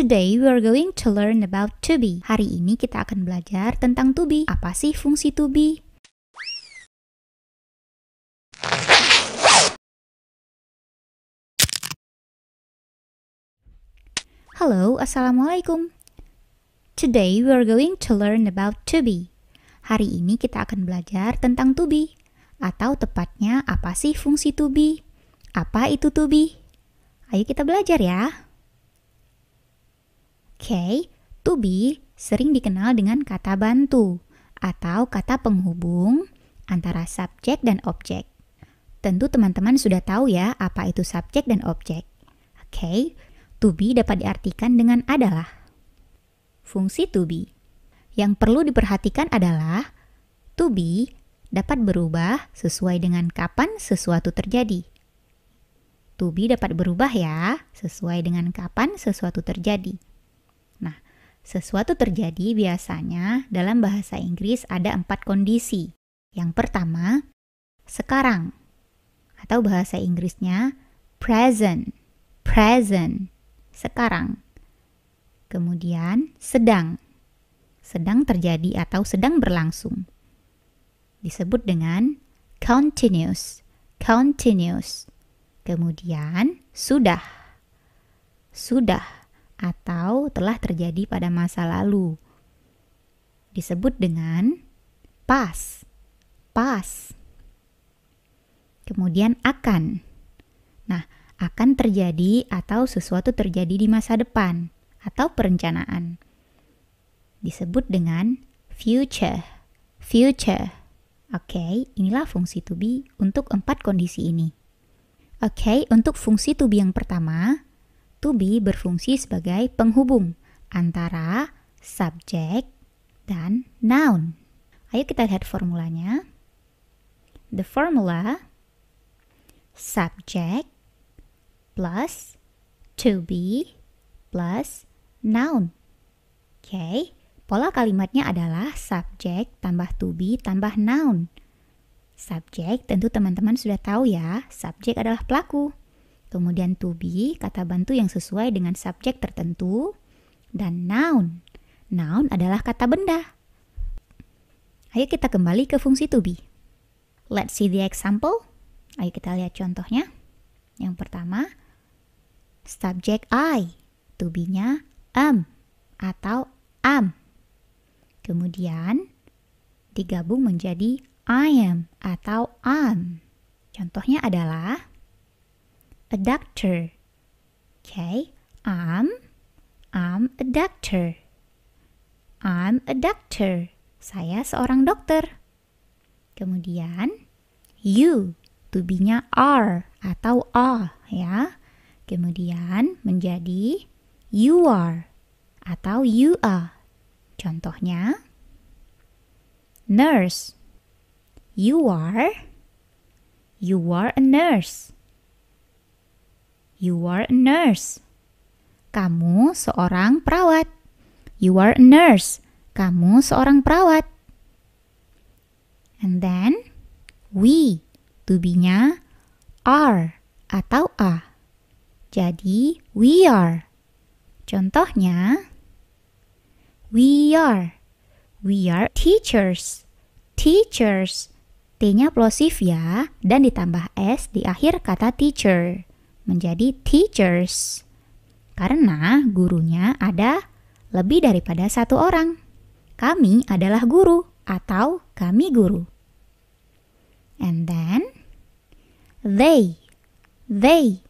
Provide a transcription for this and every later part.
Today we are going to learn about to be. Hari ini kita akan belajar tentang to be. Apa sih fungsi to be? Hello, Assalamualaikum. Today we are going to learn about to be. Hari ini kita akan belajar tentang to be atau tepatnya apa sih fungsi to be? Apa itu to be? Ayo kita belajar ya. K, to be sering dikenal dengan kata bantu atau kata penghubung antara subjek dan objek. Tentu teman-teman sudah tahu ya apa itu subjek dan objek. Oke, okay, to be dapat diartikan dengan adalah. Fungsi to be. Yang perlu diperhatikan adalah to be dapat berubah sesuai dengan kapan sesuatu terjadi. To be dapat berubah ya, sesuai dengan kapan sesuatu terjadi. Sesuatu terjadi biasanya dalam bahasa Inggris ada empat kondisi. Yang pertama, sekarang, atau bahasa Inggrisnya present, present, sekarang. Kemudian sedang, sedang terjadi atau sedang berlangsung. Disebut dengan continuous, continuous. Kemudian sudah, sudah atau telah terjadi pada masa lalu. Disebut dengan pas, pas. Kemudian akan. Nah, akan terjadi atau sesuatu terjadi di masa depan atau perencanaan. Disebut dengan future. Future. Oke, okay, inilah fungsi to be untuk empat kondisi ini. Oke, okay, untuk fungsi to be yang pertama, to be berfungsi sebagai penghubung antara subjek dan noun. Ayo kita lihat formulanya. The formula subject plus to be plus noun. Oke, okay. pola kalimatnya adalah subject tambah to be tambah noun. Subject tentu teman-teman sudah tahu ya, Subject adalah pelaku. Kemudian to be, kata bantu yang sesuai dengan subjek tertentu. Dan noun. Noun adalah kata benda. Ayo kita kembali ke fungsi to be. Let's see the example. Ayo kita lihat contohnya. Yang pertama, subjek I. To be-nya am atau am. Kemudian, digabung menjadi I am atau am. Contohnya adalah a doctor. Okay, I'm I'm a doctor. I'm a doctor. Saya seorang dokter. Kemudian you to be-nya are atau a ya. Kemudian menjadi you are atau you are. Contohnya nurse. You are you are a nurse. You are a nurse. Kamu seorang perawat. You are a nurse. Kamu seorang perawat. And then we to be-nya are atau a. Jadi we are. Contohnya we are. We are teachers. Teachers. T-nya plosif ya dan ditambah s di akhir kata teacher menjadi teachers karena gurunya ada lebih daripada satu orang. Kami adalah guru atau kami guru. And then they they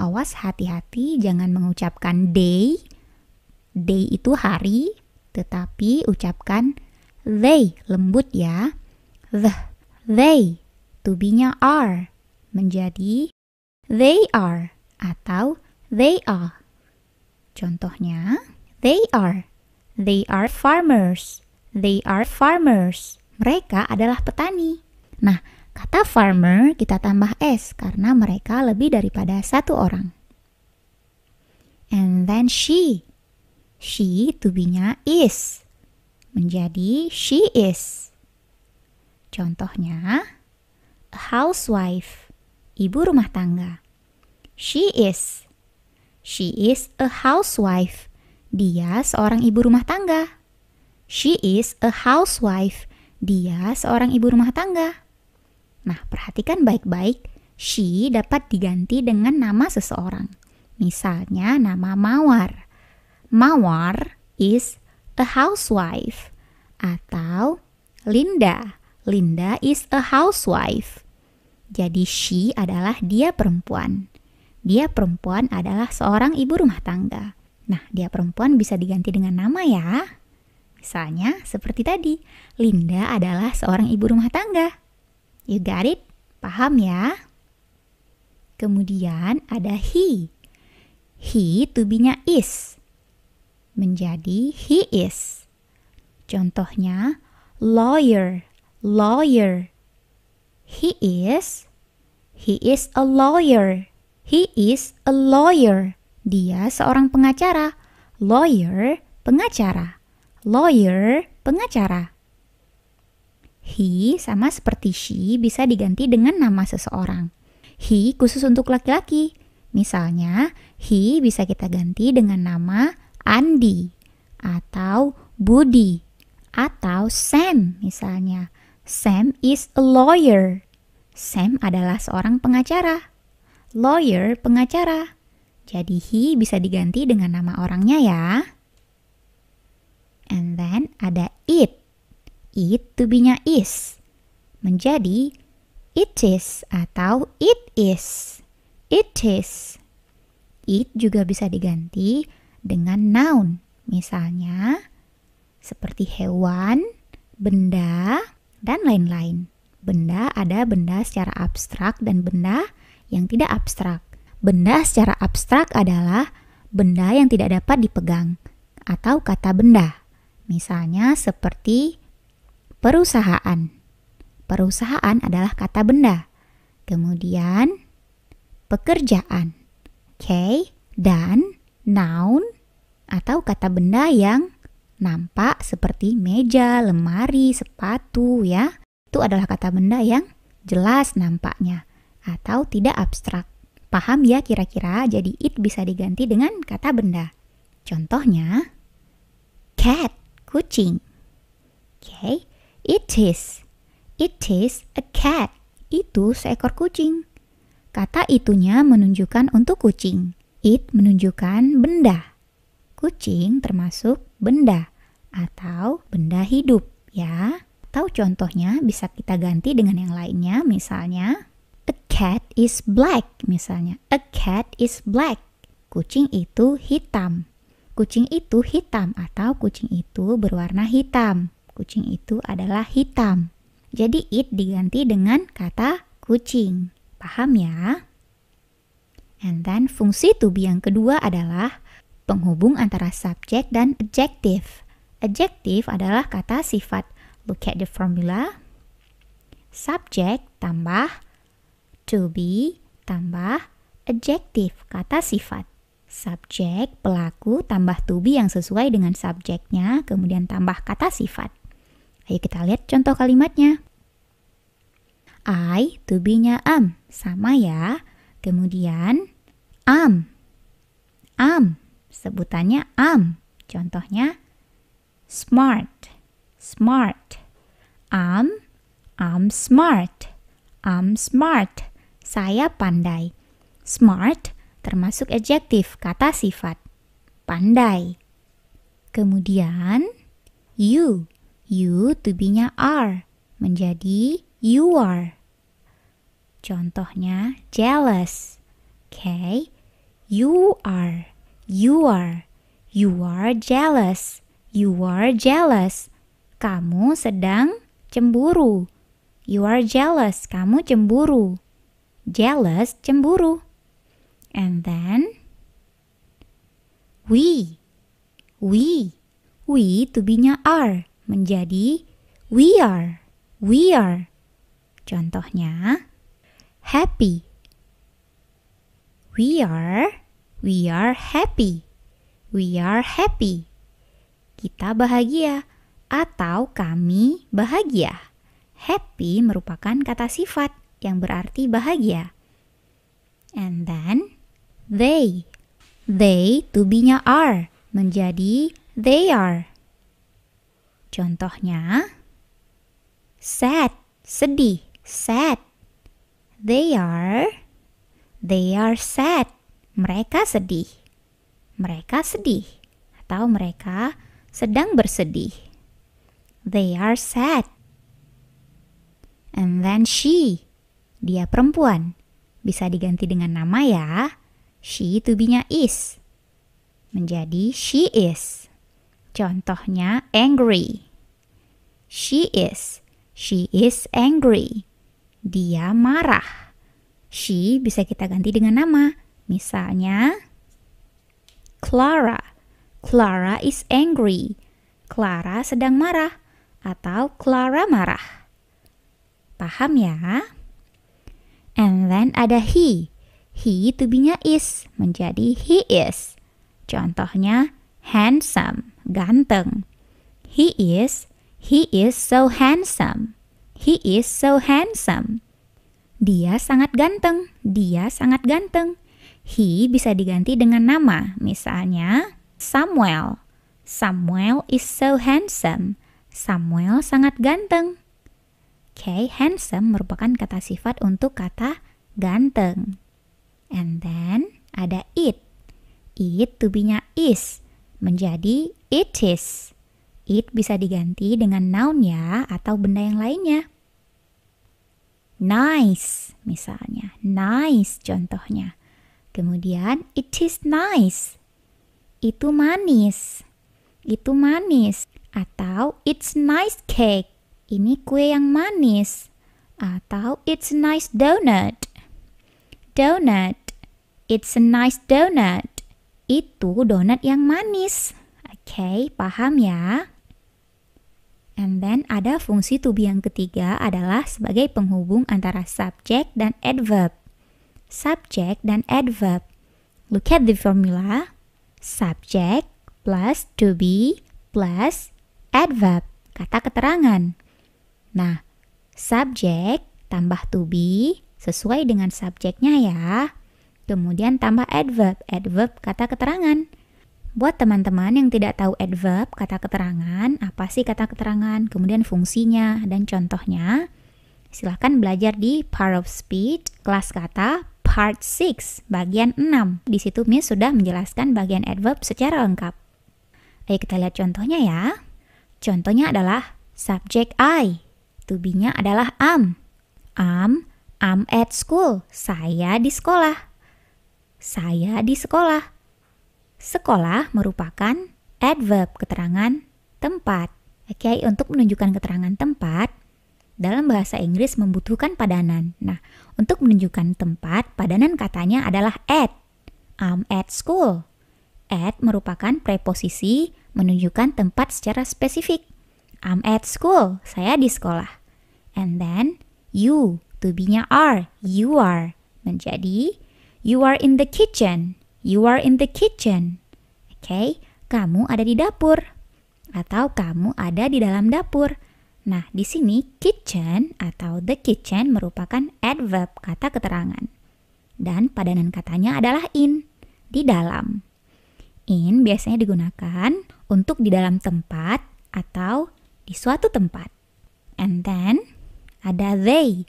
awas hati-hati jangan mengucapkan day day itu hari tetapi ucapkan they lembut ya the they to be-nya are menjadi They are atau they are. Contohnya, they are. They are farmers. They are farmers. Mereka adalah petani. Nah, kata farmer kita tambah s karena mereka lebih daripada satu orang. And then she. She to be-nya is. Menjadi she is. Contohnya, a housewife ibu rumah tangga. She is. She is a housewife. Dia seorang ibu rumah tangga. She is a housewife. Dia seorang ibu rumah tangga. Nah, perhatikan baik-baik. She dapat diganti dengan nama seseorang. Misalnya nama Mawar. Mawar is a housewife. Atau Linda. Linda is a housewife. Jadi she adalah dia perempuan. Dia perempuan adalah seorang ibu rumah tangga. Nah, dia perempuan bisa diganti dengan nama ya. Misalnya seperti tadi, Linda adalah seorang ibu rumah tangga. You got it? Paham ya? Kemudian ada he. He to be-nya is. Menjadi he is. Contohnya lawyer, lawyer He is He is a lawyer. He is a lawyer. Dia seorang pengacara. Lawyer, pengacara. Lawyer, pengacara. He sama seperti she bisa diganti dengan nama seseorang. He khusus untuk laki-laki. Misalnya, he bisa kita ganti dengan nama Andi atau Budi atau Sam misalnya. Sam is a lawyer. Sam adalah seorang pengacara. Lawyer pengacara. Jadi he bisa diganti dengan nama orangnya ya. And then ada it. It to be-nya is. Menjadi it is atau it is. It is. It juga bisa diganti dengan noun. Misalnya seperti hewan, benda, dan lain-lain. Benda ada benda secara abstrak dan benda yang tidak abstrak. Benda secara abstrak adalah benda yang tidak dapat dipegang atau kata benda. Misalnya seperti perusahaan. Perusahaan adalah kata benda. Kemudian pekerjaan. Oke, okay? dan noun atau kata benda yang nampak seperti meja, lemari, sepatu ya. Itu adalah kata benda yang jelas nampaknya atau tidak abstrak. Paham ya kira-kira? Jadi it bisa diganti dengan kata benda. Contohnya cat, kucing. Oke, okay. it is. It is a cat. Itu seekor kucing. Kata itunya menunjukkan untuk kucing. It menunjukkan benda. Kucing termasuk benda atau benda hidup ya. Tahu contohnya bisa kita ganti dengan yang lainnya misalnya a cat is black misalnya a cat is black. Kucing itu hitam. Kucing itu hitam atau kucing itu berwarna hitam. Kucing itu adalah hitam. Jadi it diganti dengan kata kucing. Paham ya? And then fungsi to be yang kedua adalah penghubung antara subjek dan adjektif. Adjektif adalah kata sifat. Look at the formula. Subject tambah to be tambah adjektif, kata sifat. Subject, pelaku, tambah to be yang sesuai dengan subjeknya, kemudian tambah kata sifat. Ayo kita lihat contoh kalimatnya. I, to be-nya am, sama ya. Kemudian, am, am, sebutannya am. Contohnya smart, smart. Am, am smart. Am smart. Saya pandai. Smart termasuk adjektif, kata sifat. Pandai. Kemudian you. You to be-nya are menjadi you are. Contohnya jealous. Okay, you are You are. You are jealous. You are jealous. Kamu sedang cemburu. You are jealous. Kamu cemburu. Jealous, cemburu. And then we. We. We to be-nya are menjadi we are. We are. Contohnya happy. We are We are happy. We are happy. Kita bahagia atau kami bahagia. Happy merupakan kata sifat yang berarti bahagia. And then they. They to be-nya are menjadi they are. Contohnya sad, sedih, sad. They are they are sad mereka sedih, mereka sedih, atau mereka sedang bersedih. They are sad. And then she, dia perempuan, bisa diganti dengan nama ya. She to be-nya is, menjadi she is. Contohnya angry. She is, she is angry. Dia marah. She bisa kita ganti dengan nama Misalnya, Clara. Clara is angry. Clara sedang marah atau Clara marah. Paham ya? And then ada he. He to be is menjadi he is. Contohnya handsome, ganteng. He is, he is so handsome. He is so handsome. Dia sangat ganteng, dia sangat ganteng he bisa diganti dengan nama. Misalnya, Samuel. Samuel is so handsome. Samuel sangat ganteng. Oke, okay, handsome merupakan kata sifat untuk kata ganteng. And then ada it. It to be is menjadi it is. It bisa diganti dengan noun ya atau benda yang lainnya. Nice misalnya. Nice contohnya. Kemudian it is nice. Itu manis. Itu manis. Atau it's nice cake. Ini kue yang manis. Atau it's nice donut. Donut. It's a nice donut. Itu donat yang manis. Oke, okay, paham ya? And then ada fungsi to be yang ketiga adalah sebagai penghubung antara subjek dan adverb subject, dan adverb. Look at the formula. Subject plus to be plus adverb, kata keterangan. Nah, subject tambah to be sesuai dengan subjeknya ya. Kemudian tambah adverb, adverb kata keterangan. Buat teman-teman yang tidak tahu adverb, kata keterangan, apa sih kata keterangan, kemudian fungsinya dan contohnya, silahkan belajar di Part of Speech kelas kata Part 6, bagian 6. Di situ Miss sudah menjelaskan bagian adverb secara lengkap. Ayo kita lihat contohnya ya. Contohnya adalah subject I. To be-nya adalah am. Am, am at school. Saya di sekolah. Saya di sekolah. Sekolah merupakan adverb, keterangan tempat. Oke, okay, untuk menunjukkan keterangan tempat, dalam bahasa Inggris membutuhkan padanan. Nah, untuk menunjukkan tempat, padanan katanya adalah at. I'm at school. At merupakan preposisi menunjukkan tempat secara spesifik. I'm at school. Saya di sekolah. And then you, to be-nya are. You are. Menjadi you are in the kitchen. You are in the kitchen. Oke, okay? kamu ada di dapur. Atau kamu ada di dalam dapur. Nah, di sini kitchen atau the kitchen merupakan adverb kata keterangan. Dan padanan katanya adalah in, di dalam. In biasanya digunakan untuk di dalam tempat atau di suatu tempat. And then ada they.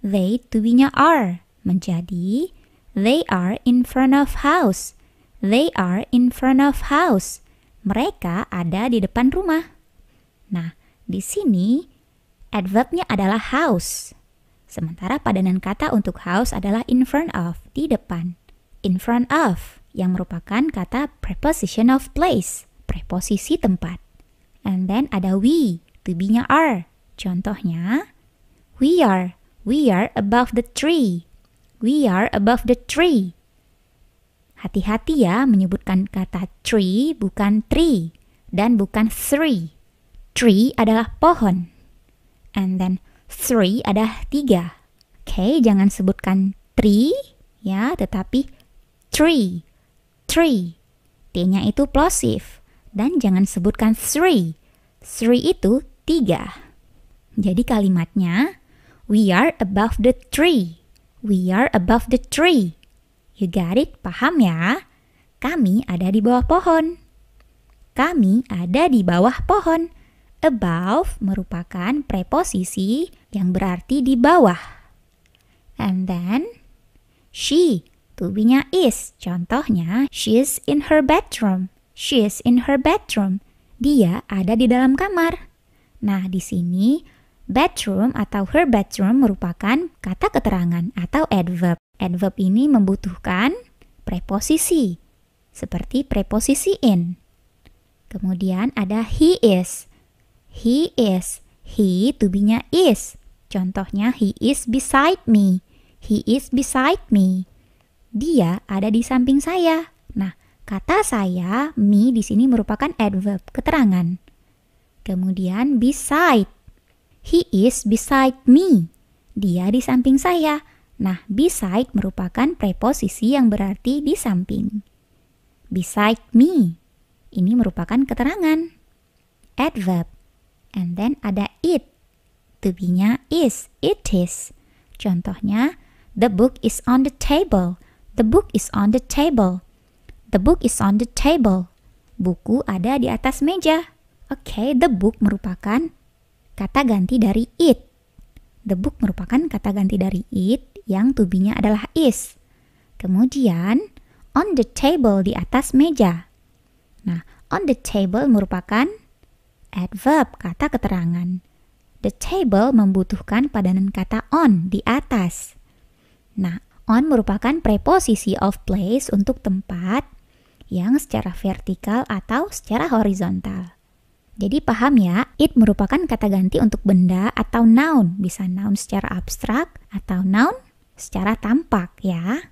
They to be-nya are menjadi they are in front of house. They are in front of house. Mereka ada di depan rumah. Nah, di sini, adverbnya adalah house. Sementara padanan kata untuk house adalah in front of, di depan. In front of, yang merupakan kata preposition of place, preposisi tempat. And then ada we, to be-nya are. Contohnya, we are, we are above the tree. We are above the tree. Hati-hati ya menyebutkan kata tree bukan tree dan bukan three. Tree adalah pohon. And then three adalah tiga. Oke, okay, jangan sebutkan tree ya, tetapi tree, tree. T-nya itu plosif. Dan jangan sebutkan three. Three itu tiga. Jadi kalimatnya, we are above the tree. We are above the tree. You got it? Paham ya? Kami ada di bawah pohon. Kami ada di bawah pohon. Above merupakan preposisi yang berarti di bawah. And then she, to is. Contohnya, she is in her bedroom. She is in her bedroom. Dia ada di dalam kamar. Nah, di sini bedroom atau her bedroom merupakan kata keterangan atau adverb. Adverb ini membutuhkan preposisi seperti preposisi in. Kemudian ada he is He is. He to be-nya is. Contohnya he is beside me. He is beside me. Dia ada di samping saya. Nah, kata saya me di sini merupakan adverb, keterangan. Kemudian beside. He is beside me. Dia di samping saya. Nah, beside merupakan preposisi yang berarti di samping. Beside me. Ini merupakan keterangan. Adverb And then ada it. To be-nya is, it is. Contohnya, the book is on the table. The book is on the table. The book is on the table. Buku ada di atas meja. Oke, okay, the book merupakan kata ganti dari it. The book merupakan kata ganti dari it yang to be-nya adalah is. Kemudian, on the table di atas meja. Nah, on the table merupakan adverb, kata keterangan. The table membutuhkan padanan kata on, di atas. Nah, on merupakan preposisi of place untuk tempat yang secara vertikal atau secara horizontal. Jadi paham ya, it merupakan kata ganti untuk benda atau noun. Bisa noun secara abstrak atau noun secara tampak ya.